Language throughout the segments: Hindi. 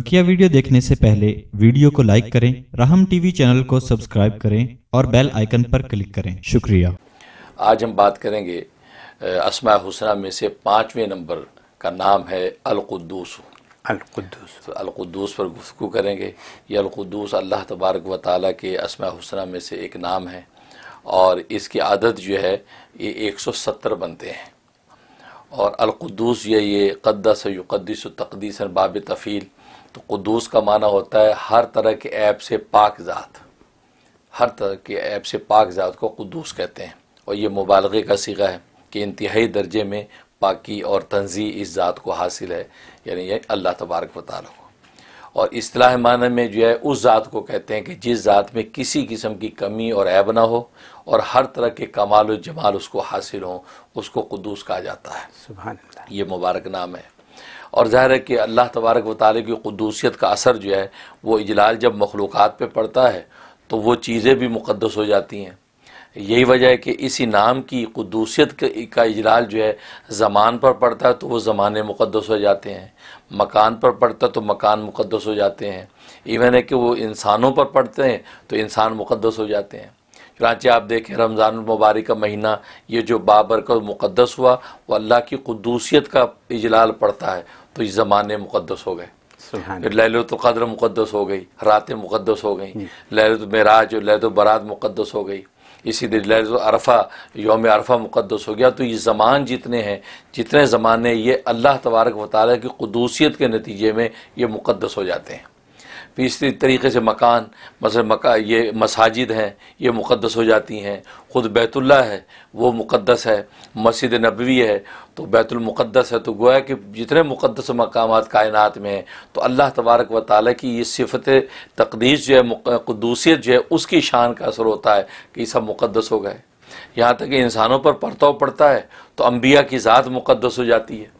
बकिया वीडियो देखने से पहले वीडियो को लाइक करें राहम टीवी चैनल को सब्सक्राइब करें और बेल आइकन पर क्लिक करें शुक्रिया आज हम बात करेंगे असमा हुसना में से पाँचवें नंबर का नाम है अलकुद्दूस अलकुद्दूस तो अलकुद्दूस पर गुफ्तु करेंगे ये अलकुद्दूस अल्लाह तबारक व ताली के असमा हुसना में से एक नाम है और इसकी आदत जो है ये एक सौ सत्तर बनते हैं और अलकुद्दूस ये ये कद्दस युकदस तकदीसन बाब तफ़ील तो कुदूस का माना होता है हर तरह के ऐप से पाक ज़ात हर तरह के ऐप से पाक ज़ात को कुदूस कहते हैं और ये मुबालगे का सीगा है कि इंतहाई दर्जे में पाकि और तंजी इस ज़ात को हासिल है यानी ये अल्लाह तबारक वाली को और असलाह माना में जो है उस ज़ात को कहते हैं कि जिस ज़ात में किसी किस्म की कमी और ऐब ना हो और हर तरह के कमाल जमाल उसको हासिल हों उसको कुदूस कहा जाता है सुबह ये मुबारक नाम है और ज़ाहिर है कि अल्लाह तबारक व ताली की कदूसियत का असर जो है वो इजलाल जब मखलूक़ पर पड़ता है तो वो चीज़ें भी मुक़दस हो जाती हैं यही वजह है कि इसी नाम की कदूसियत का इजलाल जो है ज़मान पर पड़ता है तो वह ज़माने मुक़दस हो जाते हैं मकान पर पड़ता तो मकान मुक़दस हो जाते हैं इवन है कि वो इंसानों पर पड़ते हैं तो इंसान मुक़दस हो जाते हैं चुनाचे आप देखें मुबारक का महीना ये जो बाबर मुक़दस हुआ वो अल्लाह की कदूसियत का इजलाल पड़ता है तो ये ज़माने मुक़दस हो गए फिर लहलतुल्क़द्र मुक़दस हो गई रातें मुक़दस हो गई लहलत मराज और लहलत मुक़दस हो गई इसी दिन लहलत अरफ़ा योम अरफ़ा मुक़दस हो गया तो ये ज़मान जितने हैं जितने ज़माने ये अल्लाह तबारक वाली की खदूसियत के नतीजे में ये मुक़दस हो जाते हैं फिर इसी तरीके से मकान मसल मका ये मसाजिद हैं ये मुक़दस हो जाती हैं ख़ुद बैतुल्ला है वो मुक़दस है मस्जिद नबवी है तो बैतुलमक़दस है तो गोया कि जितने मुक़दस मकाम कायनात में हैं तो अल्लाह तबारक व ताल की ये सिफत तकदीस जो है कदूसियत जो है उसकी शान का असर होता है कि सब मुक़दस हो गए यहाँ तक कि इंसानों पर परताव पड़ता है तो अम्बिया की ज़ात मुक़दस हो जाती है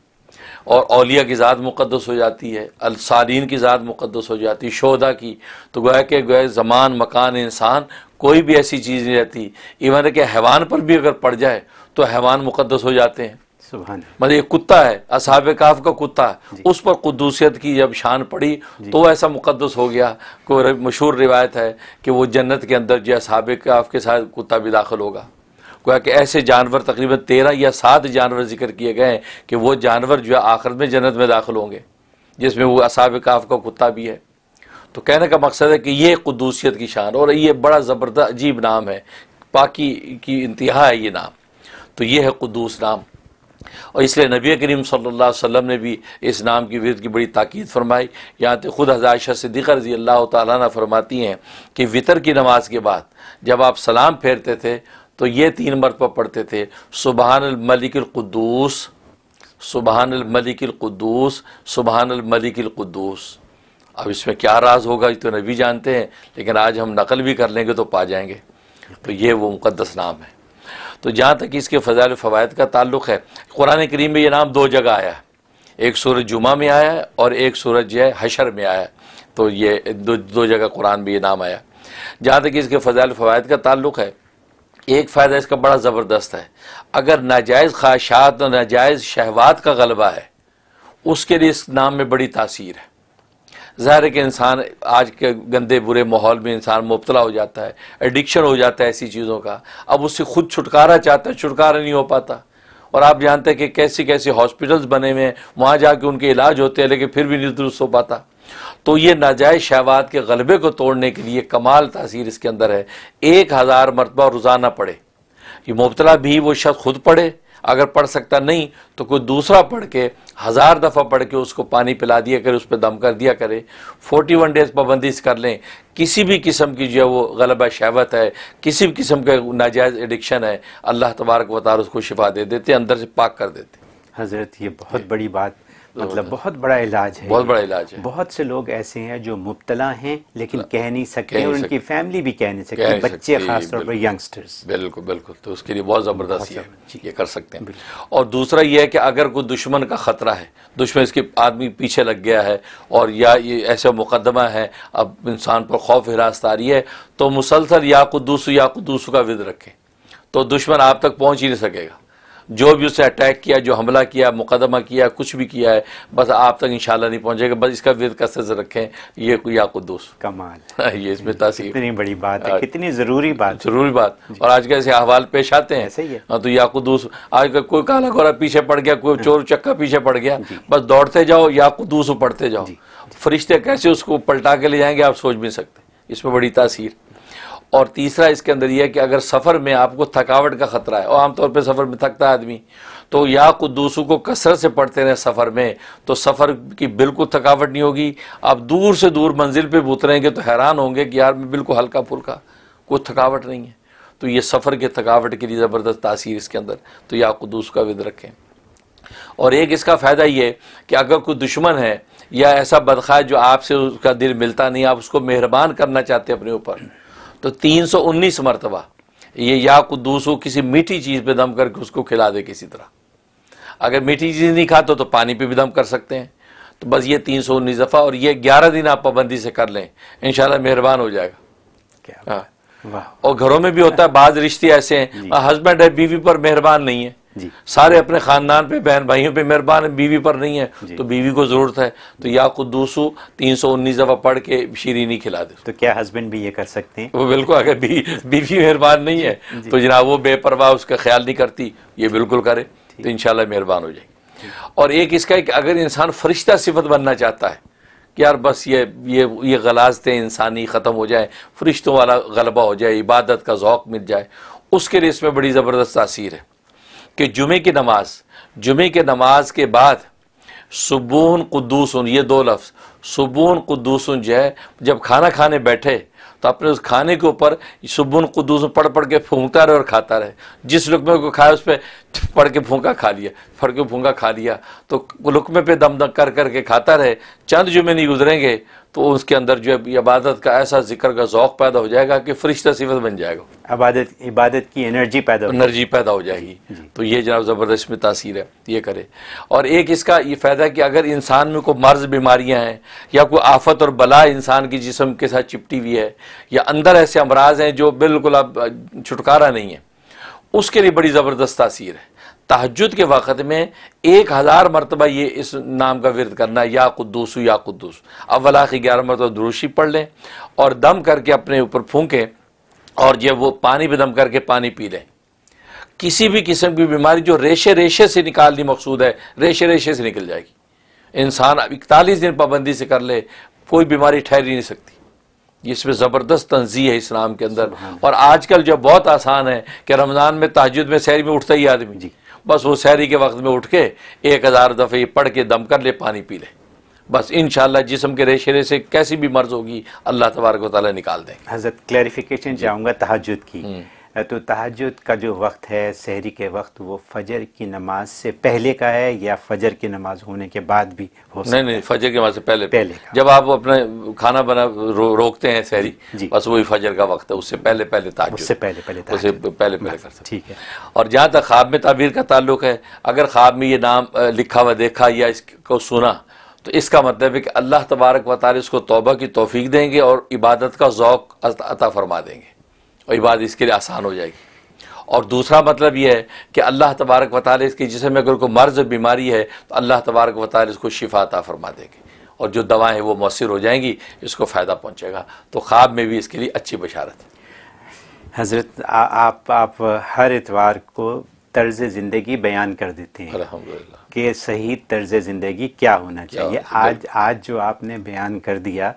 और अलिया की ज़ात मुक़दस हो जाती है अलसारीन की ज़ात मुक़दस हो जाती है शोदा की तो गोया के गोया ज़मान मकान इंसान कोई भी ऐसी चीज़ नहीं रहती इवन के हैवान पर भी अगर पड़ जाए तो हैवान मुक़दस हो जाते हैं मतलब ये कुत्ता है असाब काफ का कुत्ता उस पर कुदूसियत की जब शान पड़ी तो ऐसा मुकदस हो गया कोई मशहूर रिवायत है कि वो जन्नत के अंदर जो असाब काफ के साथ कुत्ता भी दाखिल होगा गोया कि ऐसे जानवर तकरीबन तेरह या सात जानवर जिक्र किए गए हैं कि वह जानवर जो है आखिर में जन्नत में दाखिल होंगे जिसमें वो असाब काफ का कुत्ता भी है तो कहने का मकसद है कि ये कदूसियत की शान और ये बड़ा ज़बरदस्त अजीब नाम है पाकि की इंतहा है ये नाम तो ये है कदूस नाम और इसलिए नबी करीम सल्लल्लाहु अलैहि वसल्लम ने भी इस नाम की विरद की बड़ी ताक़ीद फरमाई यहाँ तक ख़ुद हजायशा सिद्दीक़ रजी अल्लाह तरमाती फरमाती हैं कि वितर की नमाज के बाद जब आप सलाम फेरते थे तो ये तीन मरतबा पढ़ते थे सुबहान मलिकदूस सुबहान मलिकदूस सुबहान मलिकदूस अब इसमें क्या राज होगा तो नबी जानते हैं लेकिन आज हम नकल भी कर लेंगे तो पा जाएंगे तो ये वो मुक़दस नाम है तो जहाँ तक इसके फ़जाल फ़वाद का ताल्लुक़ है कुरान करीम में ये नाम दो जगह आया है एक सूरज जुमा में आया है और एक सूरज जो है हशर में आया तो ये दो दो जगह कुरान में ये नाम आया जहाँ तक इसके फ़जाल फ़वाद का ताल्लुक़ है एक फ़ायदा इसका बड़ा ज़बरदस्त है अगर नाजायज़ ख्वाहिशात और नाजायज़ शहवात का गलबा है उसके लिए इस नाम में बड़ी तासीर है ज़ाहिर है कि इंसान आज के गंदे बुरे माहौल में इंसान मुबतला हो जाता है एडिक्शन हो जाता है ऐसी चीज़ों का अब उससे खुद छुटकारा चाहता है छुटकारा नहीं हो पाता और आप जानते हैं कि कैसे कैसे हॉस्पिटल्स बने हुए हैं वहाँ जाके उनके इलाज होते हैं लेकिन फिर भी नहीं दुरुस्त हो पाता तो ये नाजायज शहबाद के गलबे को तोड़ने के लिए कमाल तासीर इसके अंदर है एक हज़ार मरतबा रोज़ाना पढ़े ये मुबतला भी वो शख्स खुद पढ़े अगर पढ़ सकता नहीं तो कोई दूसरा पढ़ के हज़ार दफ़ा पढ़ के उसको पानी पिला दिया करे उस पर दम कर दिया करे फोर्टी वन डेज़ पाबंदीज कर लें किसी भी किस्म की जो है वो गलबा शहवत है किसी भी किस्म का नाजायज़ एडिक्शन है अल्लाह तबारक वतार उसको शिफा दे देते अंदर से पाक कर देते हज़रत ये बहुत बड़ी बात तो मतलब बहुत बड़ा इलाज है बहुत बड़ा इलाज है बहुत से लोग ऐसे हैं जो मुबतला हैं लेकिन कह नहीं सकते और उनकी फैमिली भी कह नहीं सके बच्चे खासतौर पर यंगस्टर्स बिल्कुल बिल्कुल तो उसके लिए बहुत ज़बरदस्त है ये कर सकते हैं और दूसरा ये है कि अगर कोई दुश्मन का ख़तरा है दुश्मन इसके आदमी पीछे लग गया है और या ये ऐसा मुकदमा है अब इंसान पर खौफ हिरासत आ रही है तो मुसलसल या कुदूस या कुदूस का विद रखें तो दुश्मन आप तक पहुँच ही नहीं सकेगा जो भी उसे अटैक किया जो हमला किया मुकदमा किया कुछ भी किया है बस आप तक इंशाल्लाह नहीं पहुंचेगा बस इसका विद कसर रखें ये आपको दोस्त कमाल ये इसमें तासीर इतनी बड़ी बात है कितनी ज़रूरी बात ज़रूरी बात और आज कैसे अहवाल पेश आते हैं सही है हाँ तो या कुदूस आज का कोई काला घोरा पीछे पड़ गया कोई चोर चक्का पीछे पड़ गया बस दौड़ते जाओ या कुदूस पढ़ते जाओ फरिश्ते कैसे उसको पलटा के ले जाएंगे आप सोच भी सकते इसमें बड़ी तासीर और तीसरा इसके अंदर यह है कि अगर सफ़र में आपको थकावट का ख़तरा है और आमतौर पर सफ़र में थकता है आदमी तो या कुदूसू को कसरत से पढ़ते रहें सफ़र में तो सफ़र की बिल्कुल थकावट नहीं होगी आप दूर से दूर मंजिल पर उतरेंगे तो हैरान होंगे कि यार में बिल्कुल हल्का फुल्का कोई थकावट नहीं है तो ये सफ़र के थकावट के लिए ज़बरदस्त तासीर इसके अंदर तो या कुदूस का विद रखें और एक इसका फ़ायदा ये कि अगर कोई दुश्मन है या ऐसा बदखा जो आपसे उसका दिल मिलता नहीं आप उसको मेहरबान करना चाहते अपने ऊपर तो तीन सौ उन्नीस मरतबा ये या कुद्दूस हो किसी मीठी चीज़ पे दम करके उसको खिला दे किसी तरह अगर मीठी चीज़ नहीं खाते तो पानी पे भी दम कर सकते हैं तो बस ये तीन सौ उन्नीस दफ़ा और ये ग्यारह दिन आप पाबंदी से कर लें इनशाला मेहरबान हो जाएगा क्या हाँ और घरों में भी होता है बाज रिश्ते ऐसे हैं हाँ, हस्बैंड है बीवी पर मेहरबान नहीं है सारे अपने खानदान पे बहन भाइयों पे मेहरबान है बीवी पर नहीं है तो बीवी को ज़रूरत है तो या कुदूसू तीन सौ उन्नीस दफ़ा पढ़ के नहीं खिला दे तो क्या हस्बैंड भी ये कर सकते हैं वो बिल्कुल अगर बी, बीवी मेहरबान नहीं है तो जनाब वो बेपरवाह उसका ख्याल नहीं करती ये बिल्कुल करे तो इन मेहरबान हो जाएगी और एक इसका एक अगर इंसान फरिश्ता सिफत बनना चाहता है कि यार बस ये ये ये गलाजतें इंसानी ख़त्म हो जाए फरिश्तों वाला गलबा हो जाए इबादत का ओक़ मिल जाए उसके लिए इसमें बड़ी ज़बरदस्त तासीर है कि जुमे की नमाज जुमे के नमाज के बाद सुबून क़ुदूसन ये दो लफ्ज़ सुबून क़ुदूसन जो है जब खाना खाने बैठे तो अपने उस खाने के ऊपर सुबुन कुदूस पढ़ पढ़ के फूंकता रहे और खाता रहे जिस लुकमे को खाए उस पर फड़ के फूंका खा लिया फड़ के फूंका खा लिया तो लुकमे पे दम दम कर करके खाता रहे चंद जुमे नहीं गुजरेंगे तो उसके अंदर जो है इबादत का ऐसा जिक्र का ओक़ पैदा हो जाएगा कि फरिश्ता सिफत बन जाएगा इबादत इबादत की एनर्जी पैदा एनर्जी पैदा हो जाएगी तो ये जनाब ज़बरदस्त में तासीर है ये करे और एक इसका ये फ़ायदा है कि अगर इंसान में कोई मर्ज़ बीमारियाँ हैं या कोई आफत और बला इंसान की जिसम के साथ चिपटी हुई है या अंदर ऐसे अमराज हैं जो बिल्कुल अब छुटकारा नहीं है उसके लिए बड़ी ज़बरदस्त तासीर है तहजद के वक़्त में एक हज़ार मरतबा ये इस नाम का विरद करना या कुद्दूस या कुदूस अवला की ग्यारह मरतबा दुरुशी पढ़ लें और दम करके अपने ऊपर फूकें और जब वो पानी भी दम करके पानी पी लें किसी भी किस्म की बीमारी जो रेशे रेशे से निकालनी मकसूद है रेशे रेशे से निकल जाएगी इंसान अब इकतालीस दिन पाबंदी से कर ले कोई बीमारी ठहर ही नहीं सकती इसमें ज़बरदस्त तंजी है इस्लाम के अंदर और आजकल जो बहुत आसान है कि रमज़ान में तहजद में सैरी में उठता ही आदमी जी बस वो सैरी के वक्त में उठ के एक हज़ार दफ़े पढ़ के दम कर ले पानी पी ले बस इन जिसम के रेशे से कैसी भी मर्ज होगी अल्लाह तबारक वाली निकाल दें हजरत क्लैरिफिकेशन चाहूँगा तहजद की हम्म। तो तहजद का जो वक्त है शहरी के वक्त वो फजर की नमाज से पहले का है या फजर की नमाज होने के बाद भी हो सकता नहीं नहीं फजर की नमाज से पहले पहले का। जब आप अपने खाना बना रो, रोकते हैं शहरी बस वही फजर का वक्त है उससे पहले पहले ताज उससे पहले पहले उससे पहले पहले कर सकते ठीक है और जहाँ तक ख्वाब में ताबीर का ताल्लुक है अगर ख्वाब में ये नाम लिखा हुआ देखा या इसको सुना तो इसका मतलब है कि अल्लाह तबारक वाले उसको तोबा की तोफीक़ देंगे और इबादत का ओक़ अता फरमा देंगे और इबादत इसके लिए आसान हो जाएगी और दूसरा मतलब यह है कि अल्लाह तबारक वाली इसके जिसम अगर कोई मर्ज़ बीमारी है तो अल्लाह तबारक वाली इसको शिफाता फरमा देंगे और जो दवाएँ वो मौसर हो जाएंगी इसको फ़ायदा पहुँचेगा तो ख्वाब में भी इसके लिए अच्छी बशारत है हज़रत आप आप हर एतवार को तर्ज ज़िंदगी बयान कर देते हैं कि सही तर्ज ज़िंदगी क्या होना चाहिए आज आज जो आपने बयान कर दिया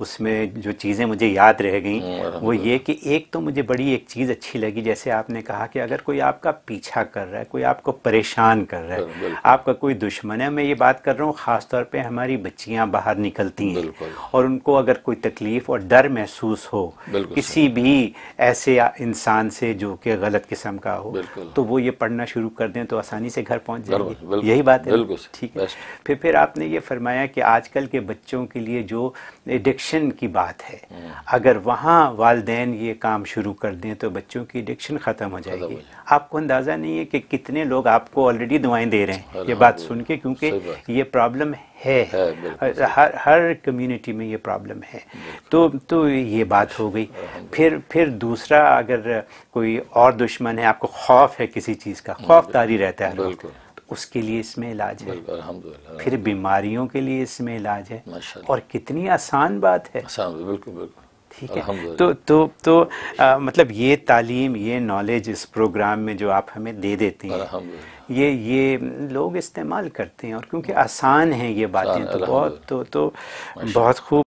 उसमें जो चीज़ें मुझे याद रह गई हम्म, वो ये कि एक तो मुझे बड़ी एक चीज़ अच्छी लगी जैसे आपने कहा कि अगर कोई आपका पीछा कर रहा है कोई आपको परेशान कर रहा है आपका कोई दुश्मन है मैं ये बात कर रहा हूँ ख़ासतौर पर हमारी बच्चियाँ बाहर निकलती हैं और उनको अगर कोई तकलीफ़ और डर महसूस हो किसी भी ऐसे इंसान से जो कि गलत किस्म का हो तो वो ये पढ़ना शुरू कर दें तो आसानी से घर पहुँच जाएंगे यही बात है ठीक है फिर फिर आपने ये फरमाया कि आजकल के बच्चों के लिए जो एडिक्शन एडिक्शन की बात है अगर वहाँ वालदेन ये काम शुरू कर दें तो बच्चों की एडिक्शन ख़त्म हो जाएगी आपको अंदाज़ा नहीं है कि कितने लोग आपको ऑलरेडी दवाएं दे रहे हैं ये बात सुन के क्योंकि ये प्रॉब्लम है, है हर हर कम्युनिटी में ये प्रॉब्लम है तो तो ये बात हो गई फिर फिर दूसरा अगर कोई और दुश्मन है आपको खौफ है किसी चीज़ का हम्म, खौफ तारी रहता है उसके लिए इसमें इलाज है फिर बीमारियों के लिए इसमें इलाज है और कितनी आसान बात है बिल्कुल बिल्कुल ठीक है तो तो तो आ, मतलब ये तालीम ये नॉलेज इस प्रोग्राम में जो आप हमें दे देते हैं ये ये लोग इस्तेमाल करते हैं और क्योंकि आसान है ये बातें तो बहुत तो तो बहुत खूब